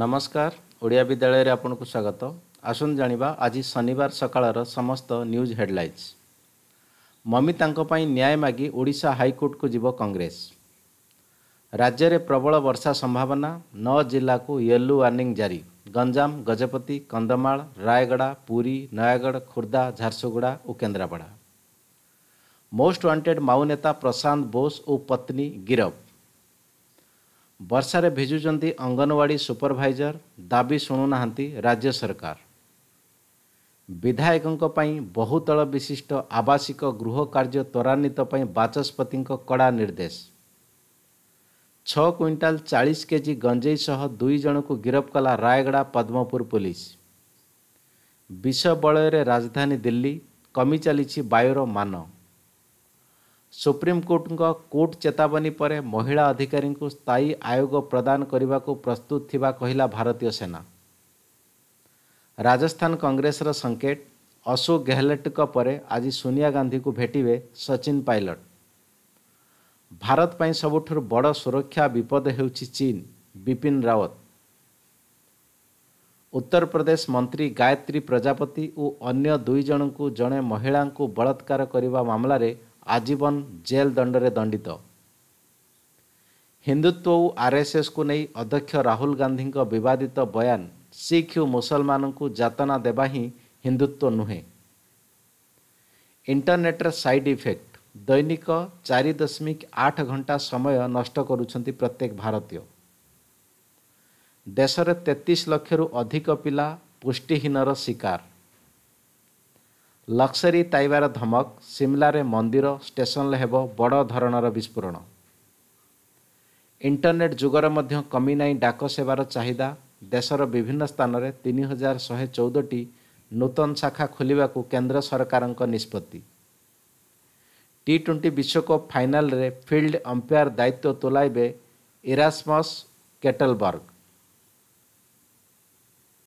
ନମସ୍କାର ଓଡ଼ିଆ ବିଦ୍ୟାଳୟରେ ଆପଣଙ୍କୁ ସ୍ୱାଗତ ଆସନ୍ତୁ ଜାଣିବା ଆଜି ଶନିବାର ସକାଳର ସମସ୍ତ ନ୍ୟୁଜ୍ ହେଡ଼ଲାଇନ୍ସ ମମିତାଙ୍କ ପାଇଁ ନ୍ୟାୟ ମାଗି ଓଡ଼ିଶା ହାଇକୋର୍ଟକୁ ଯିବ କଂଗ୍ରେସ ରାଜ୍ୟରେ ପ୍ରବଳ ବର୍ଷା ସମ୍ଭାବନା ନଅ ଜିଲ୍ଲାକୁ ୟେଲୋ ୱାର୍ଣ୍ଣିଂ ଜାରି ଗଞ୍ଜାମ ଗଜପତି କନ୍ଧମାଳ ରାୟଗଡ଼ା ପୁରୀ ନୟାଗଡ଼ ଖୋର୍ଦ୍ଧା ଝାରସୁଗୁଡ଼ା ଓ କେନ୍ଦ୍ରାପଡ଼ା ମୋଷ୍ଟ ୱାଣ୍ଟେଡ଼୍ ମାଉ ନେତା ପ୍ରଶାନ୍ତ ବୋଷ ଓ ପତ୍ନୀ ଗିରଫ ବର୍ଷାରେ ଭିଜୁଛନ୍ତି ଅଙ୍ଗନୱାଡ଼ି ସୁପରଭାଇଜର ଦାବି ଶୁଣୁନାହାନ୍ତି ରାଜ୍ୟ ସରକାର ବିଧାୟକଙ୍କ ପାଇଁ ବହୁତଳ ବିଶିଷ୍ଟ ଆବାସିକ ଗୃହ କାର୍ଯ୍ୟ ତ୍ୱରାନ୍ୱିତ ପାଇଁ ବାଚସ୍ପତିଙ୍କ କଡ଼ା ନିର୍ଦ୍ଦେଶ ଛଅ କୁଇଣ୍ଟାଲ ଚାଳିଶ କେଜି ଗଞ୍ଜେଇ ସହ ଦୁଇ ଜଣଙ୍କୁ ଗିରଫ କଲା ରାୟଗଡ଼ା ପଦ୍ମପୁର ପୁଲିସ୍ ବିଷ ବଳୟରେ ରାଜଧାନୀ ଦିଲ୍ଲୀ କମି ଚାଲିଛି ବାୟୁର ମାନ ସୁପ୍ରିମକୋର୍ଟଙ୍କ କୋର୍ଟ ଚେତାବନୀ ପରେ ମହିଳା ଅଧିକାରୀଙ୍କୁ ସ୍ଥାୟୀ ଆୟୋଗ ପ୍ରଦାନ କରିବାକୁ ପ୍ରସ୍ତୁତ ଥିବା କହିଲା ଭାରତୀୟ ସେନା ରାଜସ୍ଥାନ କଂଗ୍ରେସର ସଙ୍କେତ ଅଶୋକ ଗେହଲଟଙ୍କ ପରେ ଆଜି ସୋନିଆ ଗାନ୍ଧୀଙ୍କୁ ଭେଟିବେ ସଚିନ ପାଇଲଟ ଭାରତ ପାଇଁ ସବୁଠାରୁ ବଡ଼ ସୁରକ୍ଷା ବିପଦ ହେଉଛି ଚୀନ ବିପିନ ରାୱତ ଉତ୍ତରପ୍ରଦେଶ ମନ୍ତ୍ରୀ ଗାୟତ୍ରୀ ପ୍ରଜାପତି ଓ ଅନ୍ୟ ଦୁଇ ଜଣଙ୍କୁ ଜଣେ ମହିଳାଙ୍କୁ ବଳାତ୍କାର କରିବା ମାମଲାରେ ଆଜୀବନ ଜେଲ୍ ଦଣ୍ଡରେ ଦଣ୍ଡିତ ହିନ୍ଦୁତ୍ୱ ଓ ଆର୍ଏସ୍ଏସ୍କୁ ନେଇ ଅଧ୍ୟକ୍ଷ ରାହୁଲ ଗାନ୍ଧୀଙ୍କ ବିବାଦିତ ବୟାନ ଶିଖ୍ ଓ ମୁସଲମାନଙ୍କୁ ଯାତନା ଦେବା ହିଁ ହିନ୍ଦୁତ୍ୱ ନୁହେଁ ଇଣ୍ଟରନେଟ୍ର ସାଇଡ୍ ଇଫେକ୍ଟ ଦୈନିକ ଚାରି ଦଶମିକ ଆଠ ଘଣ୍ଟା ସମୟ ନଷ୍ଟ କରୁଛନ୍ତି ପ୍ରତ୍ୟେକ ଭାରତୀୟ ଦେଶରେ ତେତିଶ ଲକ୍ଷରୁ ଅଧିକ ପିଲା ପୁଷ୍ଟିହୀନର ଶିକାର ଲକ୍ସରୀ ତାଇବାର ଧମକ ସିମଲାରେ ମନ୍ଦିର ଷ୍ଟେସନରେ ହେବ ବଡ଼ ଧରଣର ବିସ୍ଫୋରଣ ଇଣ୍ଟରନେଟ୍ ଯୁଗରେ ମଧ୍ୟ କମି ନାହିଁ ଡାକ ସେବାର ଚାହିଦା ଦେଶର ବିଭିନ୍ନ ସ୍ଥାନରେ ତିନି ହଜାର ଶହେ ଚଉଦଟି ନୂତନ ଶାଖା ଖୋଲିବାକୁ କେନ୍ଦ୍ର ସରକାରଙ୍କ ନିଷ୍ପତ୍ତି ଟି ଟ୍ୱେଣ୍ଟି ବିଶ୍ୱକପ୍ ଫାଇନାଲରେ ଫିଲ୍ଡ ଅମ୍ପେୟାର ଦାୟିତ୍ୱ ତୁଲାଇବେ ଇରାସମସ୍ କେଟଲବର୍ଗ